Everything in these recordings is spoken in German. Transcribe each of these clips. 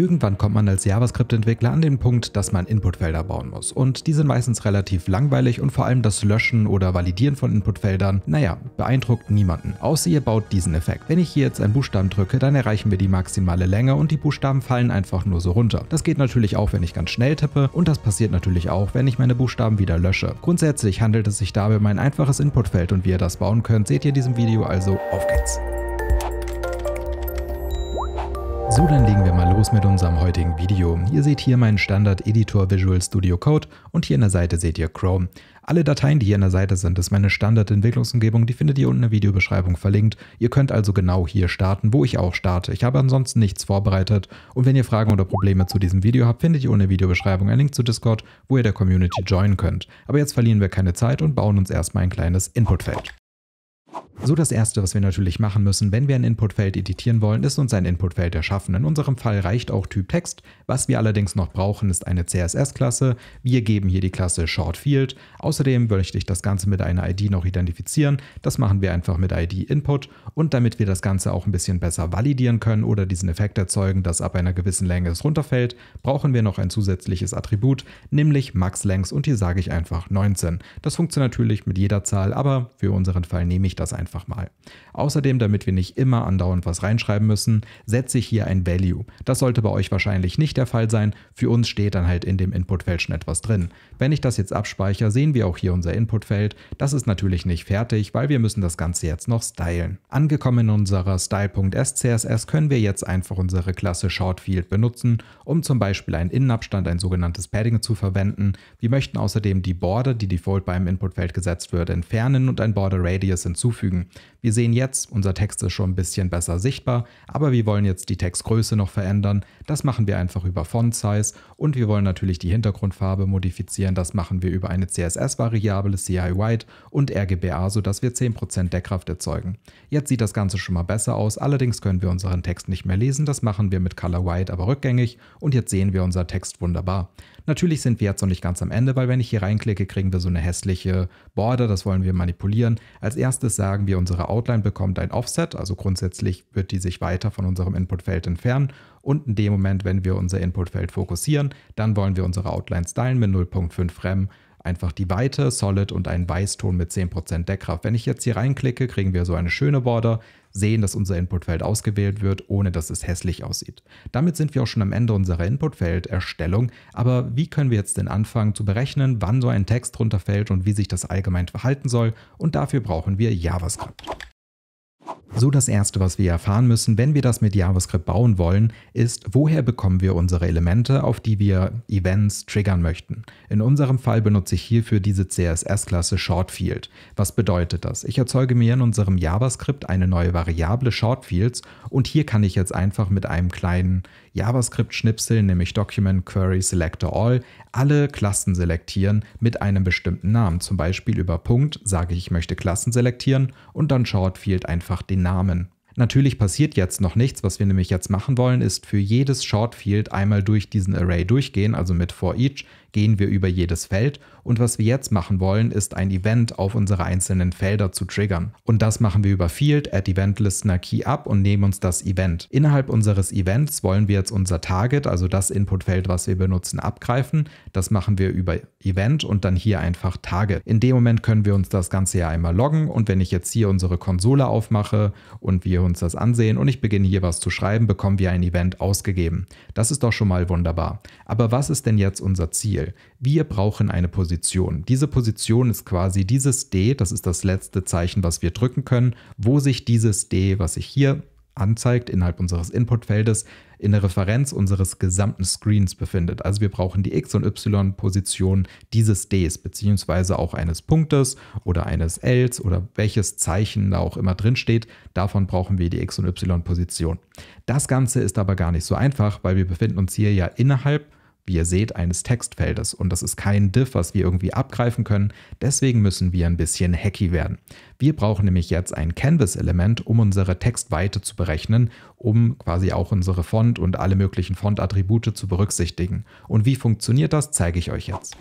Irgendwann kommt man als JavaScript-Entwickler an den Punkt, dass man Inputfelder bauen muss. Und die sind meistens relativ langweilig und vor allem das Löschen oder Validieren von Inputfeldern, naja, beeindruckt niemanden. Außer ihr baut diesen Effekt. Wenn ich hier jetzt einen Buchstaben drücke, dann erreichen wir die maximale Länge und die Buchstaben fallen einfach nur so runter. Das geht natürlich auch, wenn ich ganz schnell tippe und das passiert natürlich auch, wenn ich meine Buchstaben wieder lösche. Grundsätzlich handelt es sich dabei um ein einfaches Inputfeld und wie ihr das bauen könnt, seht ihr in diesem Video also. Auf geht's! So, dann legen wir mal los mit unserem heutigen Video. Ihr seht hier meinen Standard-Editor Visual Studio Code und hier an der Seite seht ihr Chrome. Alle Dateien, die hier an der Seite sind, ist meine Standard-Entwicklungsumgebung, die findet ihr unten in der Videobeschreibung verlinkt. Ihr könnt also genau hier starten, wo ich auch starte. Ich habe ansonsten nichts vorbereitet und wenn ihr Fragen oder Probleme zu diesem Video habt, findet ihr unten in der Videobeschreibung einen Link zu Discord, wo ihr der Community joinen könnt. Aber jetzt verlieren wir keine Zeit und bauen uns erstmal ein kleines Inputfeld. So das erste, was wir natürlich machen müssen, wenn wir ein Inputfeld editieren wollen, ist uns ein Inputfeld erschaffen. In unserem Fall reicht auch Typ Text. Was wir allerdings noch brauchen, ist eine CSS-Klasse. Wir geben hier die Klasse Short Field. Außerdem möchte ich das Ganze mit einer ID noch identifizieren. Das machen wir einfach mit ID Input. Und damit wir das Ganze auch ein bisschen besser validieren können oder diesen Effekt erzeugen, dass ab einer gewissen Länge es runterfällt, brauchen wir noch ein zusätzliches Attribut, nämlich Max Length und hier sage ich einfach 19. Das funktioniert natürlich mit jeder Zahl, aber für unseren Fall nehme ich das einfach einfach mal. Außerdem, damit wir nicht immer andauernd was reinschreiben müssen, setze ich hier ein Value. Das sollte bei euch wahrscheinlich nicht der Fall sein. Für uns steht dann halt in dem Inputfeld schon etwas drin. Wenn ich das jetzt abspeichere, sehen wir auch hier unser Inputfeld. Das ist natürlich nicht fertig, weil wir müssen das Ganze jetzt noch stylen. Angekommen in unserer style.scss können wir jetzt einfach unsere Klasse Shortfield benutzen, um zum Beispiel einen Innenabstand, ein sogenanntes Padding zu verwenden. Wir möchten außerdem die Border, die default beim Inputfeld gesetzt wird, entfernen und ein Border Radius hinzufügen hinzufügen. Wir sehen jetzt, unser Text ist schon ein bisschen besser sichtbar, aber wir wollen jetzt die Textgröße noch verändern. Das machen wir einfach über Font Size und wir wollen natürlich die Hintergrundfarbe modifizieren. Das machen wir über eine CSS-Variable CI White und RGBA, sodass wir 10% Deckkraft erzeugen. Jetzt sieht das Ganze schon mal besser aus, allerdings können wir unseren Text nicht mehr lesen. Das machen wir mit Color White aber rückgängig und jetzt sehen wir unser Text wunderbar. Natürlich sind wir jetzt noch nicht ganz am Ende, weil wenn ich hier reinklicke, kriegen wir so eine hässliche Border, das wollen wir manipulieren. Als erstes sagen wir, wir unsere Outline bekommt ein Offset, also grundsätzlich wird die sich weiter von unserem Inputfeld entfernen und in dem Moment, wenn wir unser Inputfeld fokussieren, dann wollen wir unsere Outline stylen mit 0.5 Rem einfach die Weite, Solid und einen Weißton mit 10% Deckkraft. Wenn ich jetzt hier reinklicke, kriegen wir so eine schöne Border, sehen, dass unser Inputfeld ausgewählt wird, ohne dass es hässlich aussieht. Damit sind wir auch schon am Ende unserer Inputfelderstellung, aber wie können wir jetzt denn anfangen zu berechnen, wann so ein Text runterfällt und wie sich das allgemein verhalten soll und dafür brauchen wir JavaScript. So das erste, was wir erfahren müssen, wenn wir das mit JavaScript bauen wollen, ist, woher bekommen wir unsere Elemente, auf die wir Events triggern möchten. In unserem Fall benutze ich hierfür diese CSS-Klasse ShortField. Was bedeutet das? Ich erzeuge mir in unserem JavaScript eine neue Variable ShortFields und hier kann ich jetzt einfach mit einem kleinen JavaScript-Schnipsel, nämlich Document Query Selector All, alle Klassen selektieren mit einem bestimmten Namen. Zum Beispiel über Punkt sage ich, ich möchte Klassen selektieren und dann ShortField einfach den den Namen. Natürlich passiert jetzt noch nichts. Was wir nämlich jetzt machen wollen, ist für jedes Shortfield einmal durch diesen Array durchgehen, also mit for each, gehen wir über jedes Feld und was wir jetzt machen wollen, ist ein Event auf unsere einzelnen Felder zu triggern. Und das machen wir über Field, Add Event Listener Key Up und nehmen uns das Event. Innerhalb unseres Events wollen wir jetzt unser Target, also das Inputfeld, was wir benutzen, abgreifen. Das machen wir über Event und dann hier einfach Target. In dem Moment können wir uns das Ganze ja einmal loggen und wenn ich jetzt hier unsere Konsole aufmache und wir uns das ansehen und ich beginne hier was zu schreiben, bekommen wir ein Event ausgegeben. Das ist doch schon mal wunderbar. Aber was ist denn jetzt unser Ziel? Beispiel, wir brauchen eine Position. Diese Position ist quasi dieses D, das ist das letzte Zeichen, was wir drücken können, wo sich dieses D, was sich hier anzeigt, innerhalb unseres Inputfeldes, in der Referenz unseres gesamten Screens befindet. Also wir brauchen die X- und Y-Position dieses Ds, beziehungsweise auch eines Punktes oder eines Ls oder welches Zeichen da auch immer drin steht. Davon brauchen wir die X- und Y-Position. Das Ganze ist aber gar nicht so einfach, weil wir befinden uns hier ja innerhalb wie ihr seht, eines Textfeldes und das ist kein Diff, was wir irgendwie abgreifen können. Deswegen müssen wir ein bisschen hacky werden. Wir brauchen nämlich jetzt ein Canvas-Element, um unsere Textweite zu berechnen, um quasi auch unsere Font und alle möglichen Font-Attribute zu berücksichtigen. Und wie funktioniert das, zeige ich euch jetzt.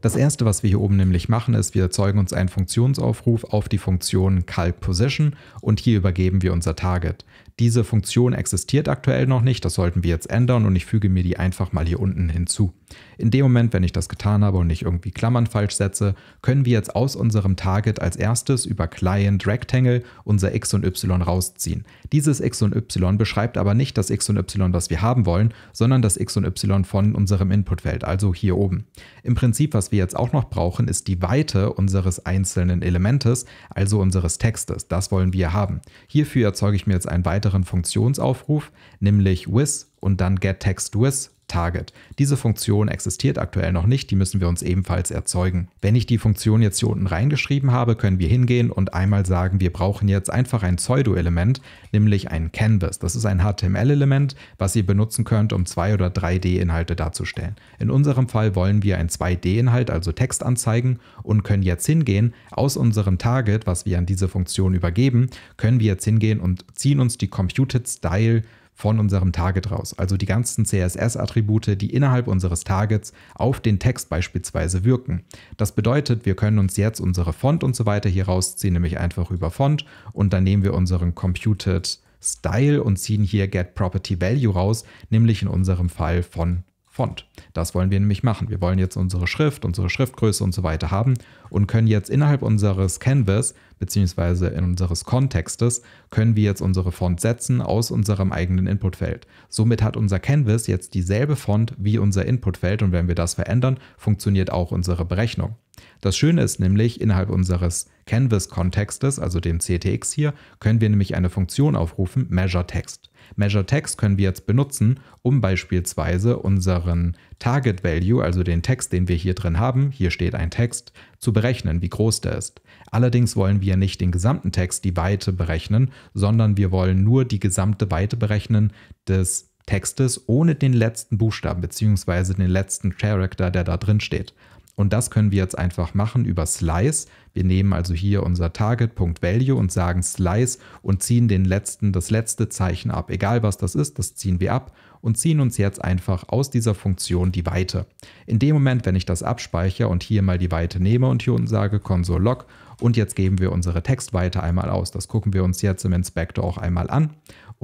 Das erste, was wir hier oben nämlich machen, ist, wir erzeugen uns einen Funktionsaufruf auf die Funktion CalcPosition und hier übergeben wir unser Target. Diese Funktion existiert aktuell noch nicht, das sollten wir jetzt ändern und ich füge mir die einfach mal hier unten hinzu. In dem Moment, wenn ich das getan habe und nicht irgendwie Klammern falsch setze, können wir jetzt aus unserem Target als erstes über Client Rectangle unser x und y rausziehen. Dieses x und y beschreibt aber nicht das x und y, was wir haben wollen, sondern das x und y von unserem Inputfeld, also hier oben. Im Prinzip, was wir jetzt auch noch brauchen, ist die Weite unseres einzelnen Elementes, also unseres Textes. Das wollen wir haben. Hierfür erzeuge ich mir jetzt ein weiteres weiteren Funktionsaufruf, nämlich with und dann getTextWith Target. Diese Funktion existiert aktuell noch nicht, die müssen wir uns ebenfalls erzeugen. Wenn ich die Funktion jetzt hier unten reingeschrieben habe, können wir hingehen und einmal sagen, wir brauchen jetzt einfach ein Pseudo-Element, nämlich ein Canvas. Das ist ein HTML-Element, was ihr benutzen könnt, um 2- oder 3D-Inhalte darzustellen. In unserem Fall wollen wir ein 2D-Inhalt, also Text anzeigen und können jetzt hingehen, aus unserem Target, was wir an diese Funktion übergeben, können wir jetzt hingehen und ziehen uns die Computed Style von unserem Target raus. Also die ganzen CSS-Attribute, die innerhalb unseres Targets auf den Text beispielsweise wirken. Das bedeutet, wir können uns jetzt unsere Font und so weiter hier rausziehen, nämlich einfach über Font und dann nehmen wir unseren Computed Style und ziehen hier Get Property Value raus, nämlich in unserem Fall von Font. Das wollen wir nämlich machen. Wir wollen jetzt unsere Schrift, unsere Schriftgröße und so weiter haben und können jetzt innerhalb unseres Canvas bzw. in unseres Kontextes können wir jetzt unsere Font setzen aus unserem eigenen Inputfeld. Somit hat unser Canvas jetzt dieselbe Font wie unser Inputfeld und wenn wir das verändern, funktioniert auch unsere Berechnung. Das Schöne ist nämlich, innerhalb unseres Canvas-Kontextes, also dem CTX hier, können wir nämlich eine Funktion aufrufen, MeasureText. Measure Text können wir jetzt benutzen, um beispielsweise unseren Target Value, also den Text, den wir hier drin haben, hier steht ein Text, zu berechnen, wie groß der ist. Allerdings wollen wir nicht den gesamten Text, die Weite berechnen, sondern wir wollen nur die gesamte Weite berechnen des Textes ohne den letzten Buchstaben bzw. den letzten Character, der da drin steht. Und das können wir jetzt einfach machen über Slice. Wir nehmen also hier unser Target.value und sagen Slice und ziehen den letzten, das letzte Zeichen ab. Egal was das ist, das ziehen wir ab und ziehen uns jetzt einfach aus dieser Funktion die Weite. In dem Moment, wenn ich das abspeichere und hier mal die Weite nehme und hier unten sage Console.log und jetzt geben wir unsere Textweite einmal aus. Das gucken wir uns jetzt im Inspector auch einmal an.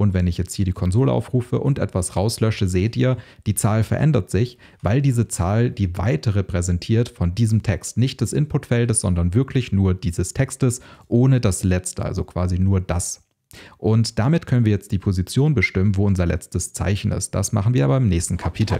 Und wenn ich jetzt hier die Konsole aufrufe und etwas rauslösche, seht ihr, die Zahl verändert sich, weil diese Zahl die Weite repräsentiert von diesem Text. Nicht des Inputfeldes, sondern wirklich nur dieses Textes ohne das letzte, also quasi nur das. Und damit können wir jetzt die Position bestimmen, wo unser letztes Zeichen ist. Das machen wir aber im nächsten Kapitel.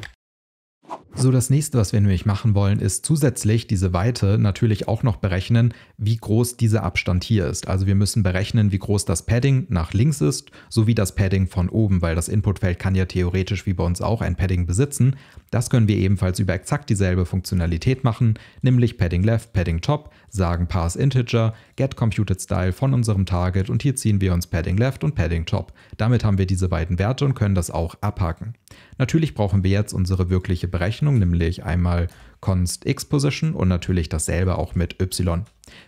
So, das nächste, was wir nämlich machen wollen, ist zusätzlich diese Weite natürlich auch noch berechnen, wie groß dieser Abstand hier ist. Also wir müssen berechnen, wie groß das Padding nach links ist, sowie das Padding von oben, weil das Inputfeld kann ja theoretisch wie bei uns auch ein Padding besitzen. Das können wir ebenfalls über exakt dieselbe Funktionalität machen, nämlich Padding Left, Padding Top sagen Parse Integer, Get Computed Style von unserem Target und hier ziehen wir uns Padding Left und Padding Top. Damit haben wir diese beiden Werte und können das auch abhaken. Natürlich brauchen wir jetzt unsere wirkliche Berechnung, nämlich einmal const x position und natürlich dasselbe auch mit y.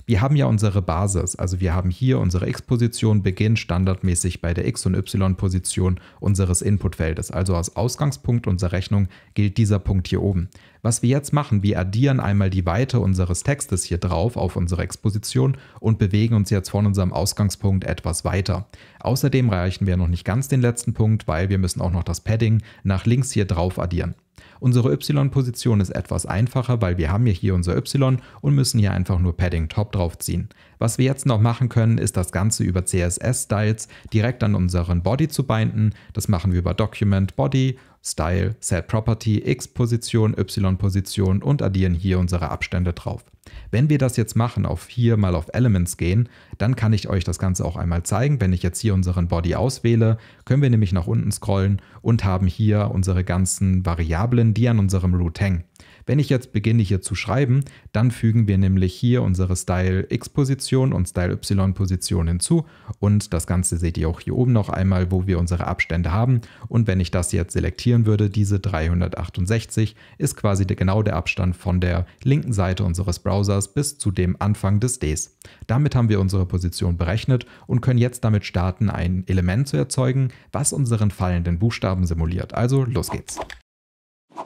Wir haben ja unsere Basis, also wir haben hier unsere X-Position, beginnt standardmäßig bei der X- und Y-Position unseres Inputfeldes. Also als Ausgangspunkt unserer Rechnung gilt dieser Punkt hier oben. Was wir jetzt machen, wir addieren einmal die Weite unseres Textes hier drauf auf unsere Exposition und bewegen uns jetzt von unserem Ausgangspunkt etwas weiter. Außerdem erreichen wir noch nicht ganz den letzten Punkt, weil wir müssen auch noch das Padding nach links hier drauf addieren. Unsere Y-Position ist etwas einfacher, weil wir haben ja hier unser Y und müssen hier einfach nur Padding Top draufziehen. Was wir jetzt noch machen können, ist das Ganze über CSS-Styles direkt an unseren Body zu binden. Das machen wir über Document Body, Style, Set Property, X-Position, Y-Position und addieren hier unsere Abstände drauf. Wenn wir das jetzt machen, auf hier mal auf Elements gehen, dann kann ich euch das Ganze auch einmal zeigen. Wenn ich jetzt hier unseren Body auswähle, können wir nämlich nach unten scrollen und haben hier unsere ganzen Variablen, die an unserem Root hängen. Wenn ich jetzt beginne hier zu schreiben, dann fügen wir nämlich hier unsere Style X Position und Style Y Position hinzu und das Ganze seht ihr auch hier oben noch einmal, wo wir unsere Abstände haben und wenn ich das jetzt selektieren würde, diese 368 ist quasi genau der Abstand von der linken Seite unseres Browsers bis zu dem Anfang des Ds. Damit haben wir unsere Position berechnet und können jetzt damit starten, ein Element zu erzeugen, was unseren fallenden Buchstaben simuliert. Also los geht's.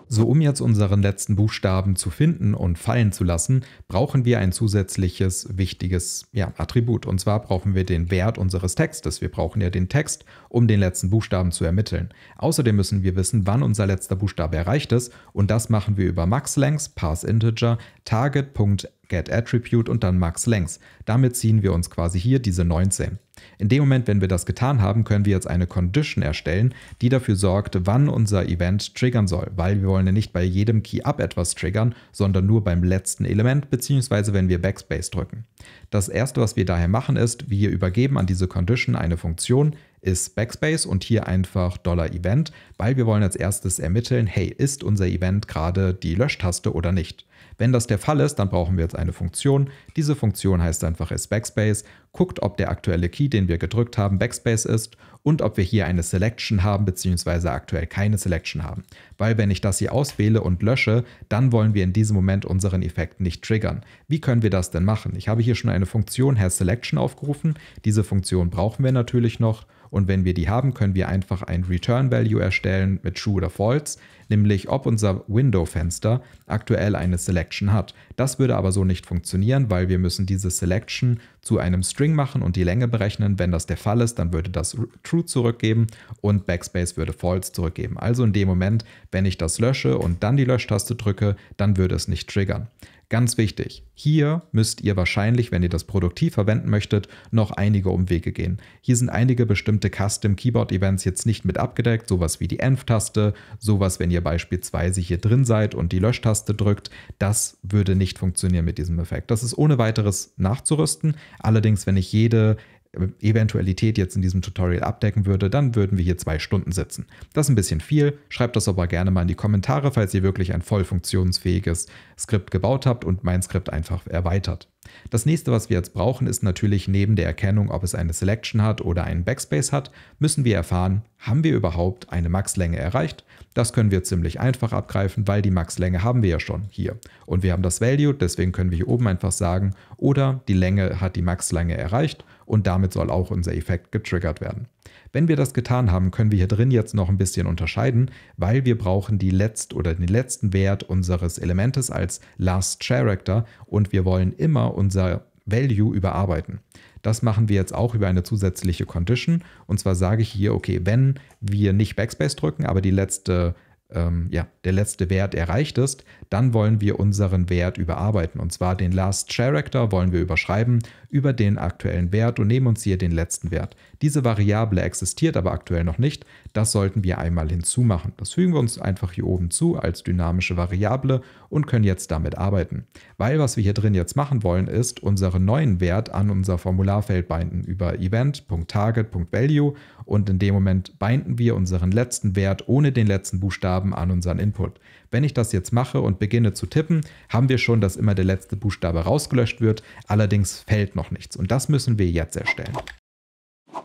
So, um jetzt unseren letzten Buchstaben zu finden und fallen zu lassen, brauchen wir ein zusätzliches wichtiges ja, Attribut. Und zwar brauchen wir den Wert unseres Textes. Wir brauchen ja den Text, um den letzten Buchstaben zu ermitteln. Außerdem müssen wir wissen, wann unser letzter Buchstabe erreicht ist. Und das machen wir über maxLength, PassInteger, Target.m getAttribute und dann max length. Damit ziehen wir uns quasi hier diese 19. In dem Moment, wenn wir das getan haben, können wir jetzt eine Condition erstellen, die dafür sorgt, wann unser Event triggern soll, weil wir wollen ja nicht bei jedem Key-Up etwas triggern, sondern nur beim letzten Element, beziehungsweise wenn wir Backspace drücken. Das erste, was wir daher machen, ist, wir übergeben an diese Condition eine Funktion, ist Backspace und hier einfach $Event, weil wir wollen als erstes ermitteln, hey, ist unser Event gerade die Löschtaste oder nicht. Wenn das der Fall ist, dann brauchen wir jetzt eine Funktion. Diese Funktion heißt einfach ist Backspace, guckt, ob der aktuelle Key, den wir gedrückt haben, Backspace ist und ob wir hier eine Selection haben bzw. aktuell keine Selection haben. Weil wenn ich das hier auswähle und lösche, dann wollen wir in diesem Moment unseren Effekt nicht triggern. Wie können wir das denn machen? Ich habe hier schon eine Funktion HasSelection aufgerufen. Diese Funktion brauchen wir natürlich noch und wenn wir die haben, können wir einfach ein Return Value erstellen mit True oder False, nämlich ob unser Window-Fenster aktuell eine Selection hat. Das würde aber so nicht funktionieren, weil wir müssen diese Selection zu einem String machen und die Länge berechnen. Wenn das der Fall ist, dann würde das True zurückgeben und Backspace würde False zurückgeben. Also in dem Moment, wenn ich das lösche und dann die Löschtaste drücke, dann würde es nicht triggern. Ganz wichtig, hier müsst ihr wahrscheinlich, wenn ihr das produktiv verwenden möchtet, noch einige Umwege gehen. Hier sind einige bestimmte Custom Keyboard Events jetzt nicht mit abgedeckt, sowas wie die Env-Taste, sowas, wenn ihr beispielsweise hier drin seid und die Löschtaste drückt. Das würde nicht funktionieren mit diesem Effekt. Das ist ohne weiteres nachzurüsten. Allerdings, wenn ich jede Eventualität jetzt in diesem Tutorial abdecken würde, dann würden wir hier zwei Stunden sitzen. Das ist ein bisschen viel, schreibt das aber gerne mal in die Kommentare, falls ihr wirklich ein voll funktionsfähiges Skript gebaut habt und mein Skript einfach erweitert. Das nächste, was wir jetzt brauchen, ist natürlich neben der Erkennung, ob es eine Selection hat oder einen Backspace hat, müssen wir erfahren, haben wir überhaupt eine Maxlänge erreicht das können wir ziemlich einfach abgreifen, weil die Max-Länge haben wir ja schon hier. Und wir haben das Value, deswegen können wir hier oben einfach sagen, oder die Länge hat die Max-Länge erreicht und damit soll auch unser Effekt getriggert werden. Wenn wir das getan haben, können wir hier drin jetzt noch ein bisschen unterscheiden, weil wir brauchen die letzt oder den letzten Wert unseres Elementes als Last Character und wir wollen immer unser Value überarbeiten. Das machen wir jetzt auch über eine zusätzliche Condition. Und zwar sage ich hier, okay, wenn wir nicht Backspace drücken, aber die letzte, ähm, ja, der letzte Wert erreicht ist, dann wollen wir unseren Wert überarbeiten. Und zwar den Last Character wollen wir überschreiben über den aktuellen Wert und nehmen uns hier den letzten Wert. Diese Variable existiert aber aktuell noch nicht. Das sollten wir einmal hinzumachen. Das fügen wir uns einfach hier oben zu als dynamische Variable und können jetzt damit arbeiten. Weil was wir hier drin jetzt machen wollen, ist unseren neuen Wert an unser Formularfeld binden über event.target.value und in dem Moment binden wir unseren letzten Wert ohne den letzten Buchstaben an unseren Input. Wenn ich das jetzt mache und beginne zu tippen, haben wir schon, dass immer der letzte Buchstabe rausgelöscht wird. Allerdings fällt noch nichts und das müssen wir jetzt erstellen.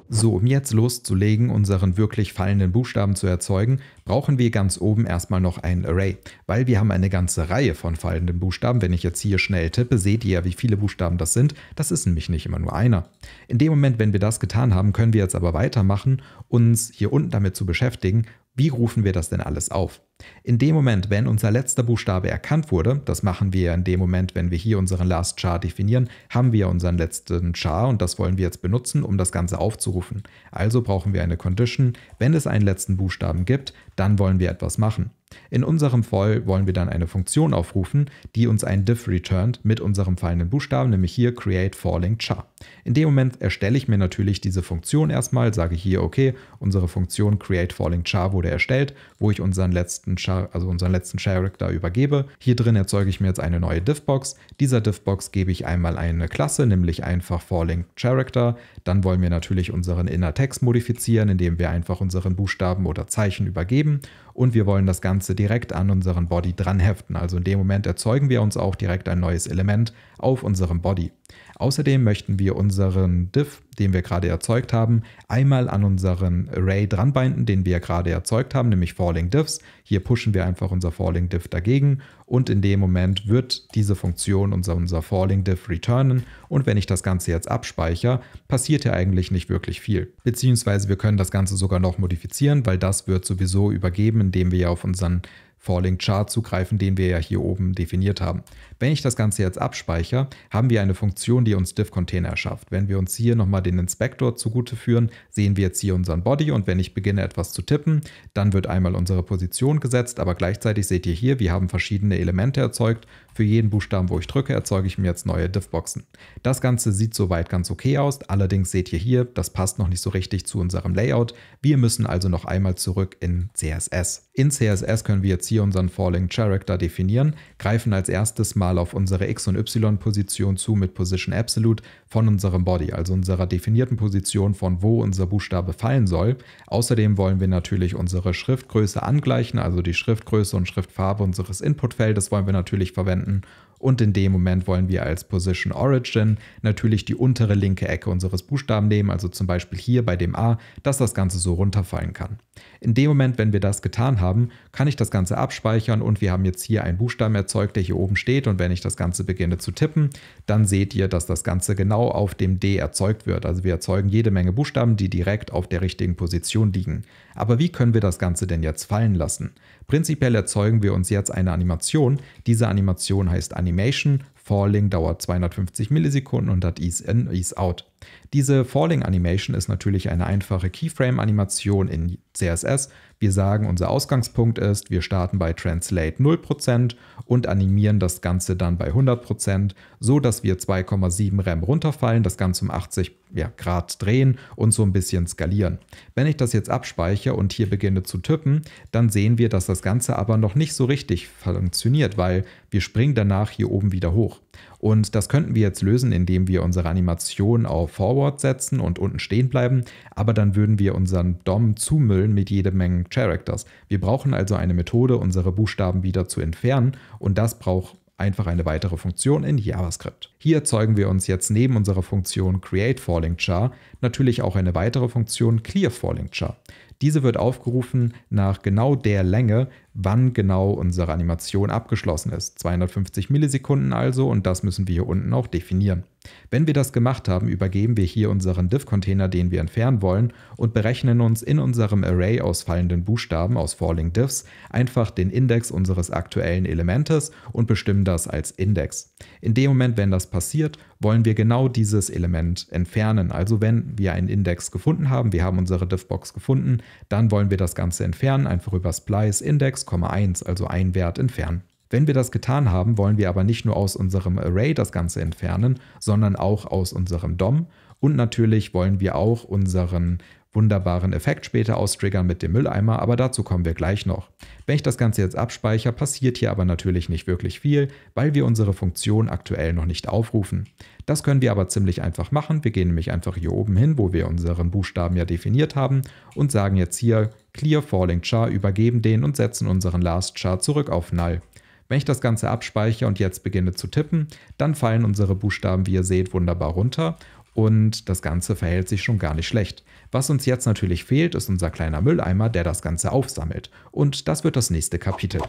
So, um jetzt loszulegen, unseren wirklich fallenden Buchstaben zu erzeugen, brauchen wir ganz oben erstmal noch ein Array, weil wir haben eine ganze Reihe von fallenden Buchstaben. Wenn ich jetzt hier schnell tippe, seht ihr ja, wie viele Buchstaben das sind. Das ist nämlich nicht immer nur einer. In dem Moment, wenn wir das getan haben, können wir jetzt aber weitermachen, uns hier unten damit zu beschäftigen, wie rufen wir das denn alles auf? In dem Moment, wenn unser letzter Buchstabe erkannt wurde, das machen wir in dem Moment, wenn wir hier unseren Last Char definieren, haben wir unseren letzten Char und das wollen wir jetzt benutzen, um das Ganze aufzurufen. Also brauchen wir eine Condition. Wenn es einen letzten Buchstaben gibt, dann wollen wir etwas machen. In unserem Fall wollen wir dann eine Funktion aufrufen, die uns ein Diff returnt mit unserem fallenden Buchstaben, nämlich hier create falling char. In dem Moment erstelle ich mir natürlich diese Funktion erstmal, sage hier, okay, unsere Funktion create falling char wurde erstellt, wo ich unseren letzten char, also unseren letzten Character übergebe. Hier drin erzeuge ich mir jetzt eine neue Diffbox. Dieser Diffbox gebe ich einmal eine Klasse, nämlich einfach falling character. Dann wollen wir natürlich unseren inner Text modifizieren, indem wir einfach unseren Buchstaben oder Zeichen übergeben und wir wollen das Ganze direkt an unseren Body dran heften. Also in dem Moment erzeugen wir uns auch direkt ein neues Element auf unserem Body. Außerdem möchten wir unseren Div, den wir gerade erzeugt haben, einmal an unseren Array dranbinden, den wir gerade erzeugt haben, nämlich Falling Divs. Hier pushen wir einfach unser Falling Div dagegen und in dem Moment wird diese Funktion unser, unser Falling Div returnen und wenn ich das Ganze jetzt abspeichere, passiert hier eigentlich nicht wirklich viel. Beziehungsweise wir können das Ganze sogar noch modifizieren, weil das wird sowieso übergeben, indem wir ja auf unseren Falling Chart zugreifen, den wir ja hier oben definiert haben. Wenn ich das Ganze jetzt abspeichere, haben wir eine Funktion, die uns Div-Container erschafft. Wenn wir uns hier nochmal den Inspektor zugute führen, sehen wir jetzt hier unseren Body und wenn ich beginne etwas zu tippen, dann wird einmal unsere Position gesetzt, aber gleichzeitig seht ihr hier, wir haben verschiedene Elemente erzeugt für jeden Buchstaben, wo ich drücke, erzeuge ich mir jetzt neue Diffboxen. Das Ganze sieht soweit ganz okay aus, allerdings seht ihr hier, das passt noch nicht so richtig zu unserem Layout. Wir müssen also noch einmal zurück in CSS. In CSS können wir jetzt hier unseren Falling Character definieren, greifen als erstes mal auf unsere X- und Y-Position zu mit Position Absolute von unserem Body, also unserer definierten Position, von wo unser Buchstabe fallen soll. Außerdem wollen wir natürlich unsere Schriftgröße angleichen, also die Schriftgröße und Schriftfarbe unseres Inputfeldes wollen wir natürlich verwenden And. Und in dem Moment wollen wir als Position Origin natürlich die untere linke Ecke unseres Buchstaben nehmen, also zum Beispiel hier bei dem A, dass das Ganze so runterfallen kann. In dem Moment, wenn wir das getan haben, kann ich das Ganze abspeichern und wir haben jetzt hier einen Buchstaben erzeugt, der hier oben steht. Und wenn ich das Ganze beginne zu tippen, dann seht ihr, dass das Ganze genau auf dem D erzeugt wird. Also wir erzeugen jede Menge Buchstaben, die direkt auf der richtigen Position liegen. Aber wie können wir das Ganze denn jetzt fallen lassen? Prinzipiell erzeugen wir uns jetzt eine Animation. Diese Animation heißt Animation Animation. Falling dauert 250 Millisekunden und hat Ease In, Ease Out. Diese Falling Animation ist natürlich eine einfache Keyframe-Animation in CSS. Wir sagen, unser Ausgangspunkt ist, wir starten bei Translate 0% und animieren das Ganze dann bei 100%, so dass wir 2,7 Rem runterfallen, das Ganze um 80 ja, Grad drehen und so ein bisschen skalieren. Wenn ich das jetzt abspeichere und hier beginne zu tippen, dann sehen wir, dass das Ganze aber noch nicht so richtig funktioniert, weil wir springen danach hier oben wieder hoch. Und das könnten wir jetzt lösen, indem wir unsere Animation auf Forward setzen und unten stehen bleiben, aber dann würden wir unseren DOM zumüllen mit jede Menge Characters. Wir brauchen also eine Methode, unsere Buchstaben wieder zu entfernen und das braucht einfach eine weitere Funktion in JavaScript. Hier erzeugen wir uns jetzt neben unserer Funktion createFallingChar natürlich auch eine weitere Funktion clearFallingChar. Diese wird aufgerufen nach genau der Länge, wann genau unsere Animation abgeschlossen ist. 250 Millisekunden also und das müssen wir hier unten auch definieren. Wenn wir das gemacht haben, übergeben wir hier unseren div-Container, den wir entfernen wollen, und berechnen uns in unserem Array aus fallenden Buchstaben aus Falling Divs einfach den Index unseres aktuellen Elementes und bestimmen das als Index. In dem Moment, wenn das passiert, wollen wir genau dieses Element entfernen. Also wenn wir einen Index gefunden haben, wir haben unsere Div-Box gefunden, dann wollen wir das Ganze entfernen, einfach über Splice Index, 1, also einen Wert entfernen. Wenn wir das getan haben, wollen wir aber nicht nur aus unserem Array das Ganze entfernen, sondern auch aus unserem DOM. Und natürlich wollen wir auch unseren wunderbaren Effekt später austriggern mit dem Mülleimer, aber dazu kommen wir gleich noch. Wenn ich das Ganze jetzt abspeichere, passiert hier aber natürlich nicht wirklich viel, weil wir unsere Funktion aktuell noch nicht aufrufen. Das können wir aber ziemlich einfach machen. Wir gehen nämlich einfach hier oben hin, wo wir unseren Buchstaben ja definiert haben und sagen jetzt hier clear falling char, übergeben den und setzen unseren last char zurück auf null. Wenn ich das Ganze abspeichere und jetzt beginne zu tippen, dann fallen unsere Buchstaben, wie ihr seht, wunderbar runter und das Ganze verhält sich schon gar nicht schlecht. Was uns jetzt natürlich fehlt, ist unser kleiner Mülleimer, der das Ganze aufsammelt. Und das wird das nächste Kapitel.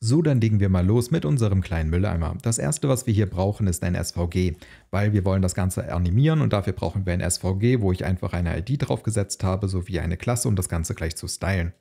So, dann legen wir mal los mit unserem kleinen Mülleimer. Das erste, was wir hier brauchen, ist ein SVG, weil wir wollen das Ganze animieren und dafür brauchen wir ein SVG, wo ich einfach eine ID draufgesetzt habe, sowie eine Klasse, um das Ganze gleich zu stylen.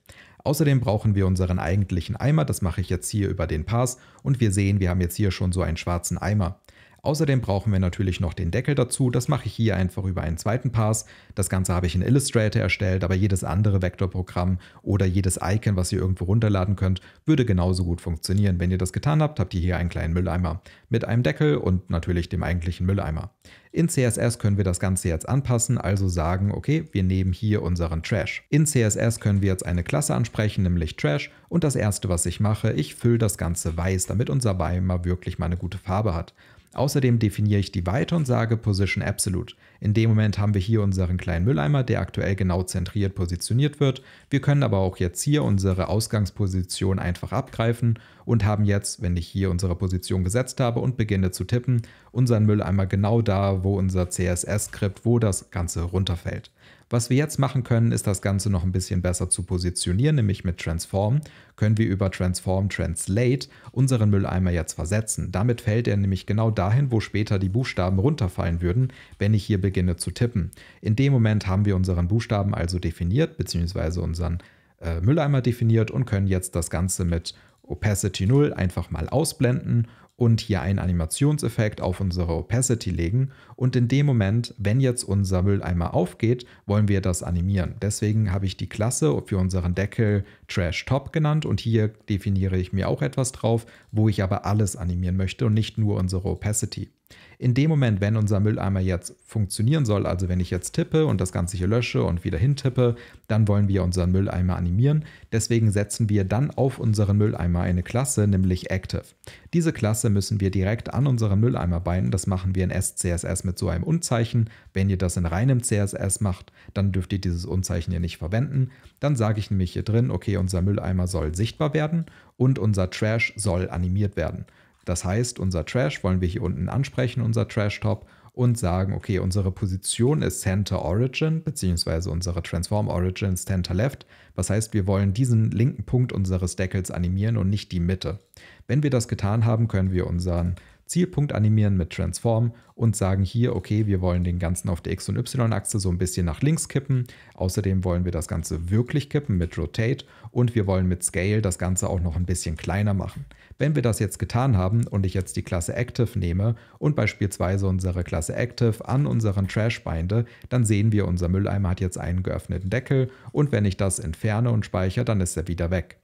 Außerdem brauchen wir unseren eigentlichen Eimer, das mache ich jetzt hier über den Pass und wir sehen, wir haben jetzt hier schon so einen schwarzen Eimer. Außerdem brauchen wir natürlich noch den Deckel dazu. Das mache ich hier einfach über einen zweiten Pass. Das Ganze habe ich in Illustrator erstellt, aber jedes andere Vektorprogramm oder jedes Icon, was ihr irgendwo runterladen könnt, würde genauso gut funktionieren. Wenn ihr das getan habt, habt ihr hier einen kleinen Mülleimer mit einem Deckel und natürlich dem eigentlichen Mülleimer. In CSS können wir das Ganze jetzt anpassen, also sagen, okay, wir nehmen hier unseren Trash. In CSS können wir jetzt eine Klasse ansprechen, nämlich Trash. Und das erste, was ich mache, ich fülle das Ganze weiß, damit unser Weimar wirklich mal eine gute Farbe hat. Außerdem definiere ich die weiter und sage Position Absolute. In dem Moment haben wir hier unseren kleinen Mülleimer, der aktuell genau zentriert positioniert wird. Wir können aber auch jetzt hier unsere Ausgangsposition einfach abgreifen und haben jetzt, wenn ich hier unsere Position gesetzt habe und beginne zu tippen, unseren Mülleimer genau da, wo unser CSS-Skript, wo das Ganze runterfällt. Was wir jetzt machen können, ist das Ganze noch ein bisschen besser zu positionieren, nämlich mit Transform können wir über Transform Translate unseren Mülleimer jetzt versetzen. Damit fällt er nämlich genau dahin, wo später die Buchstaben runterfallen würden, wenn ich hier beginne zu tippen. In dem Moment haben wir unseren Buchstaben also definiert, beziehungsweise unseren äh, Mülleimer definiert und können jetzt das Ganze mit Opacity 0 einfach mal ausblenden und hier einen Animationseffekt auf unsere Opacity legen und in dem Moment, wenn jetzt unser Mülleimer aufgeht, wollen wir das animieren. Deswegen habe ich die Klasse für unseren Deckel Trash Top genannt und hier definiere ich mir auch etwas drauf, wo ich aber alles animieren möchte und nicht nur unsere Opacity. In dem Moment, wenn unser Mülleimer jetzt funktionieren soll, also wenn ich jetzt tippe und das Ganze hier lösche und wieder hintippe, dann wollen wir unseren Mülleimer animieren. Deswegen setzen wir dann auf unseren Mülleimer eine Klasse, nämlich Active. Diese Klasse müssen wir direkt an unseren Mülleimer binden. Das machen wir in SCSS mit so einem Unzeichen. Wenn ihr das in reinem CSS macht, dann dürft ihr dieses Unzeichen hier nicht verwenden. Dann sage ich nämlich hier drin, okay, unser Mülleimer soll sichtbar werden und unser Trash soll animiert werden. Das heißt, unser Trash wollen wir hier unten ansprechen, unser Trash-Top, und sagen, okay, unsere Position ist Center Origin, beziehungsweise unsere Transform Origin ist Center Left. Was heißt, wir wollen diesen linken Punkt unseres Deckels animieren und nicht die Mitte. Wenn wir das getan haben, können wir unseren Zielpunkt animieren mit Transform und sagen hier, okay, wir wollen den Ganzen auf der X- und Y-Achse so ein bisschen nach links kippen. Außerdem wollen wir das Ganze wirklich kippen mit Rotate und wir wollen mit Scale das Ganze auch noch ein bisschen kleiner machen. Wenn wir das jetzt getan haben und ich jetzt die Klasse Active nehme und beispielsweise unsere Klasse Active an unseren Trash binde, dann sehen wir, unser Mülleimer hat jetzt einen geöffneten Deckel und wenn ich das entferne und speichere, dann ist er wieder weg.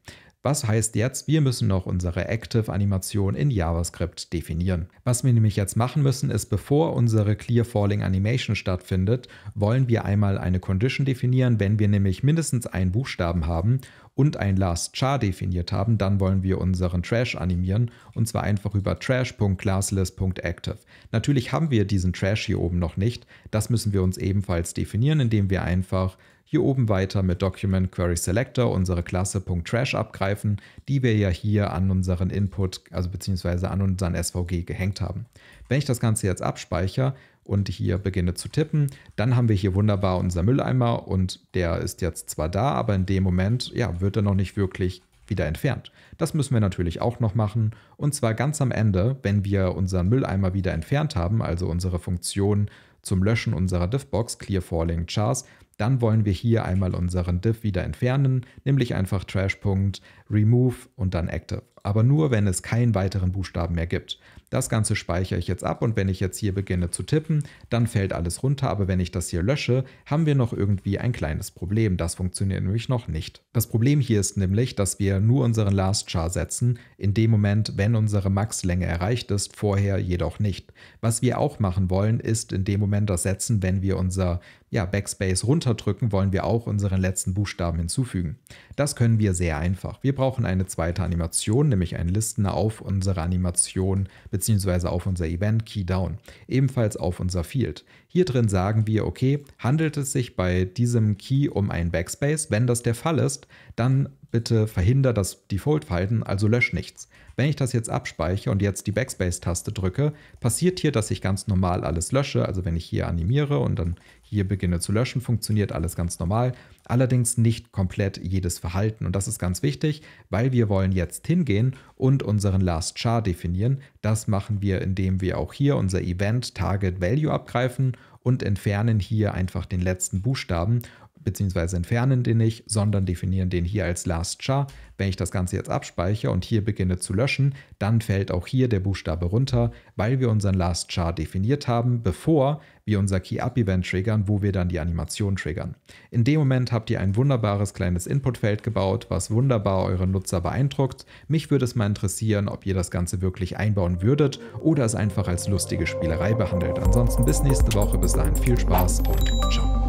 Was heißt jetzt, wir müssen noch unsere Active-Animation in JavaScript definieren. Was wir nämlich jetzt machen müssen, ist, bevor unsere Clear Falling Animation stattfindet, wollen wir einmal eine Condition definieren. Wenn wir nämlich mindestens einen Buchstaben haben und ein Last Char definiert haben, dann wollen wir unseren Trash animieren und zwar einfach über trash.classless.active. Natürlich haben wir diesen Trash hier oben noch nicht. Das müssen wir uns ebenfalls definieren, indem wir einfach hier oben weiter mit Document Query Selector unsere Klasse .trash abgreifen, die wir ja hier an unseren Input, also beziehungsweise an unseren SVG gehängt haben. Wenn ich das Ganze jetzt abspeichere und hier beginne zu tippen, dann haben wir hier wunderbar unser Mülleimer und der ist jetzt zwar da, aber in dem Moment ja, wird er noch nicht wirklich wieder entfernt. Das müssen wir natürlich auch noch machen und zwar ganz am Ende, wenn wir unseren Mülleimer wieder entfernt haben, also unsere Funktion zum Löschen unserer Diffbox Clear Falling Chars, dann wollen wir hier einmal unseren Div wieder entfernen, nämlich einfach trash.remove und dann active. Aber nur, wenn es keinen weiteren Buchstaben mehr gibt. Das Ganze speichere ich jetzt ab und wenn ich jetzt hier beginne zu tippen, dann fällt alles runter, aber wenn ich das hier lösche, haben wir noch irgendwie ein kleines Problem. Das funktioniert nämlich noch nicht. Das Problem hier ist nämlich, dass wir nur unseren Last Char setzen, in dem Moment, wenn unsere Maxlänge erreicht ist, vorher jedoch nicht. Was wir auch machen wollen, ist in dem Moment das Setzen, wenn wir unser ja, Backspace runterdrücken wollen wir auch unseren letzten Buchstaben hinzufügen. Das können wir sehr einfach. Wir brauchen eine zweite Animation, nämlich einen Listener auf unsere Animation bzw. auf unser Event Keydown, ebenfalls auf unser Field. Hier drin sagen wir, okay, handelt es sich bei diesem Key um einen Backspace? Wenn das der Fall ist, dann bitte verhindere das Default-Verhalten, also lösche nichts. Wenn ich das jetzt abspeichere und jetzt die Backspace-Taste drücke, passiert hier, dass ich ganz normal alles lösche. Also wenn ich hier animiere und dann hier beginne zu löschen, funktioniert alles ganz normal. Allerdings nicht komplett jedes Verhalten. Und das ist ganz wichtig, weil wir wollen jetzt hingehen und unseren Last Char definieren. Das machen wir, indem wir auch hier unser Event Target Value abgreifen und entfernen hier einfach den letzten Buchstaben beziehungsweise entfernen den nicht, sondern definieren den hier als Last Char. Wenn ich das Ganze jetzt abspeichere und hier beginne zu löschen, dann fällt auch hier der Buchstabe runter, weil wir unseren Last Char definiert haben, bevor wir unser Key-Up-Event triggern, wo wir dann die Animation triggern. In dem Moment habt ihr ein wunderbares kleines Inputfeld gebaut, was wunderbar eure Nutzer beeindruckt. Mich würde es mal interessieren, ob ihr das Ganze wirklich einbauen würdet oder es einfach als lustige Spielerei behandelt. Ansonsten bis nächste Woche, bis dahin viel Spaß und ciao.